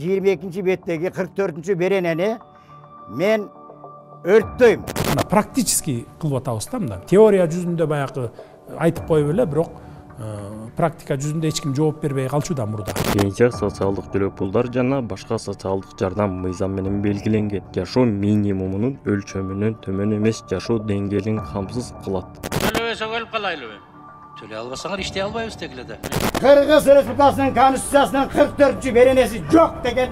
22 екінші беттегі 44 төртінші беренені мен өрттөйм мына практически кылып атабыз да мында теория жүзүндө баягы айтып коюп эле бирок практика жүзүндө эч ким жооп бербей калчу да мурда пенсия социалдык төлөпулдар жана башка социалдык жардам мыйзам менен белгиленген жашоо минимумунун өлчөмүнөн төмөн эмес жашоо деңгээлин камсыз кылат өлөбөсөк өлүп калайлыбы төлей албасаңар иштей албайбыз тегиледе кыргыз республикасынын конституциясынын кырк төртүнчү беренеси жок деген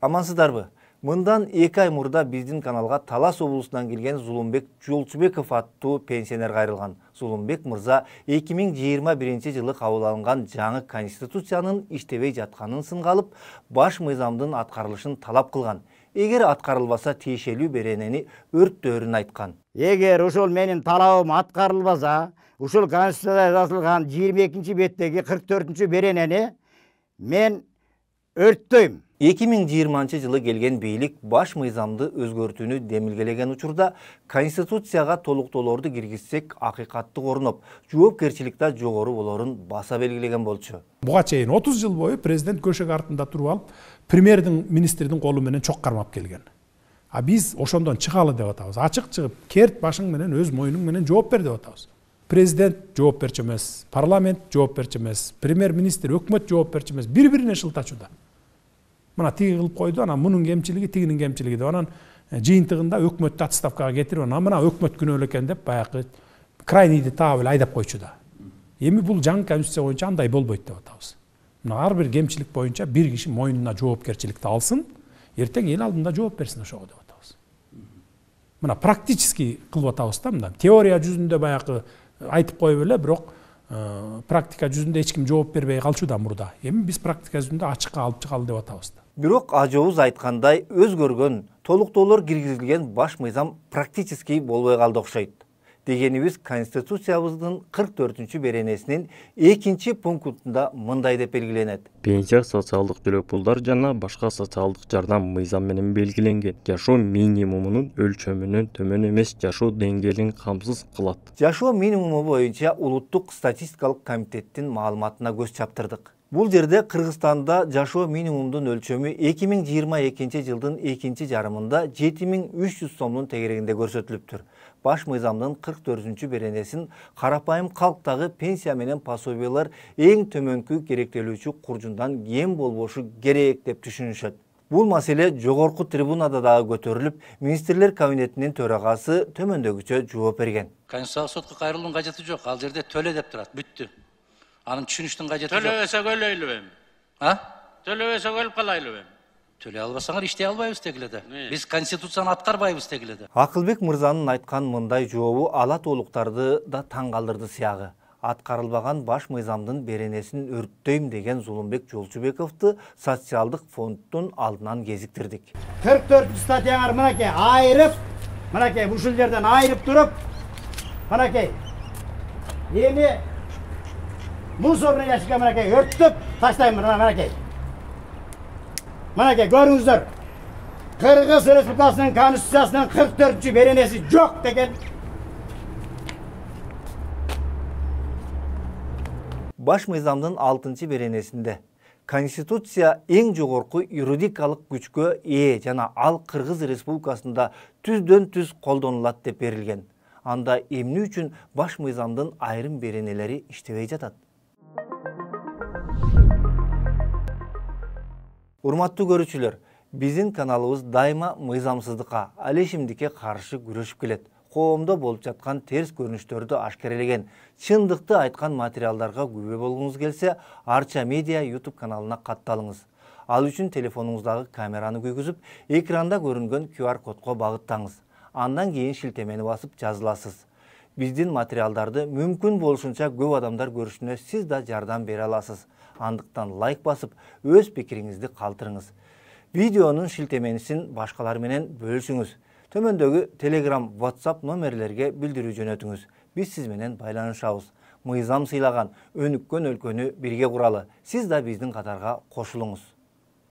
амансыздарбы мындан эки ай мурда біздің каналға талас облусунан келген зулумбек жолчубеков аттуу пенсионер кайрылган зулумбек мырза 2021 миң жыйырма биринчи жылы кабыл алынган жаңы конституциянын иштебей жатканын сынга алып баш мыйзамдын аткарылышын талап кылган егер атқарылбаса тиешелүү беренени өрттөөрүн айткан эгер ушул менин талабым аткарылбаса ушул конституцияда жазылган 22 экинчи беттеги кырк төртүнчү беренени мен өрттөйм 2020 миң жыйырманчы жылы келген бийлик баш мыйзамды өзгөртүүнү демилгелеген учурда конституцияга толуктоолорду киргизсек акыйкаттык орноп жоопкерчилик да жогору болорун баса белгилеген болчу буга чейин отуз жыл бою президент көшөк артында туруп алып премьердің министрдің колу менен чоқ кармап келген а биз ошондон чыгалы деп атабыз ачык чыгып керт башың менен өз мойнуң менен жооп бер деп атабыз президент жооп берчү эмес парламент жооп берчү эмес премьер министр өкмөт жооп берчү эмес бири бирине шылтачууда мына тиги кылып койду анан мунун кемчилиги тигинин кемчилиги деп анан жыйынтыгында өкмөттү отставкага кетирип анан мына өкмөт күнөөлүү экен деп баягы крайнийди таап эле айдап койчу да эми бул жаңы конституция боюнча андай болбойт деп атабыз мына ар бир кемчилик боюнча бир киши мойнуна жоопкерчиликти алсын эртең эл алдында жооп берсин ошого деп атабыз мына практический кылып атабыз да мына теория жүзүндө баягы айтып коюп эле бирок практика жүзүндө эч ким жооп бербей калчу да мурда эми биз практика жүзүндө ачыкка алып чыгалы деп атабыз да бирок айтқандай айткандай өзгөргөн толуктоолор киргизилген баш мыйзам практический болбой калды окшойт дегенибиз конституциябыздын кырк төртүнчү беренесинин экинчи пунктунда мындай деп белгиленет пенсия социалдык төлөк пулдар жана башка социалдык жардам мыйзам менен белгиленген жашоо минимумунун өлчөмүнөн төмөн эмес жашоо деңгээлин камсыз кылат жашоо минимуму боюнча улуттук статистикалык комитеттин маалыматына көз чаптырдык бул жерде кыргызстанда жашоо минимумдун өлчөмү эки миң жыйырма экинчи жылдын экинчи жарымында жети миң үч жүз сомдун тегерегинде көрсөтүлүптүр баш мыйзамдын 44-чү беренесин карапайым калктагы пенсия менен пособиялар эң төмөнкү керектелүүчү куржундан кем болбошу керек деп түшүнүшөт бул маселе жогорку трибунада дагы көтөрүлүп министрлер кабинетинин төрагасы төмөндөгүчө жооп берген конституциялык сотко кайрылуунун кажети жок ал жерде төлө деп турат бүттү аны түшүнүштүн кажети жок төлөбөсөк өлөйлүбү эми а төлөбөсөк өлүп калайлыбы эми төлей албасаңар иштей албайбыз дегиле биз конституцияны аткарбайбыз дегиле акылбек мырзанын айткан мындай жообу ала тоолуктарды да таң калтырды сыягы аткарылбаган баш мыйзамдын беренесин өрттөйм деген зулумбек жолчубековду социалдык фонддун алдынан кезиктирдик кырк төртүнчү статьяңар мынакей айырып мынакей ушул жерден айырып туруп мынакей эми мусорный ящикке мынакей өрттөп таштайм мына мынакей мінекей көріңіздер қырғыз республикасының конституциясының 44 төртінші беренесі жоқ деген баш мыйзамдын алтынчы беренесинде конституция эң жогорку юридикалык күчкө ээ жана ал кыргыз республикасында түздөн түз колдонулат деп берилген анда эмне үчүн баш мыйзамдын айрым беренелери иштебей жатат урматтуу көрүүчүлөр биздин каналыбыз дайыма мыйзамсыздыкка алишимдикке каршы күрөшүп келет коомдо болуп жаткан терс көрүнүштөрдү ашкерелеген чындыкты айткан материалдарга күбө болгуңуз келсе арча медиа youtube каналына катталыңыз ал үчүн телефонуңуздагы камераны күйгүзүп экранда көрүнгөн qr кодко багыттаңыз андан кийин шилтемени басып жазыласыз биздин материалдарды мүмкүн болушунча көп адамдар көрүшүнө сиз да жардам бере аласыз андықтан лайк басып өз пикириңизди қалтырыңыз. видеонун шилтемесин башкалар менен бөлүшүңүз төмөндөгү telegram whatsapp номерлерге билдирүү жөнөтүңүз Біз сізменен менен байланышабыз мыйзам сыйлаган өнүккөн өлкөнү бирге куралы сіз да біздің қатарға қошылыңыз.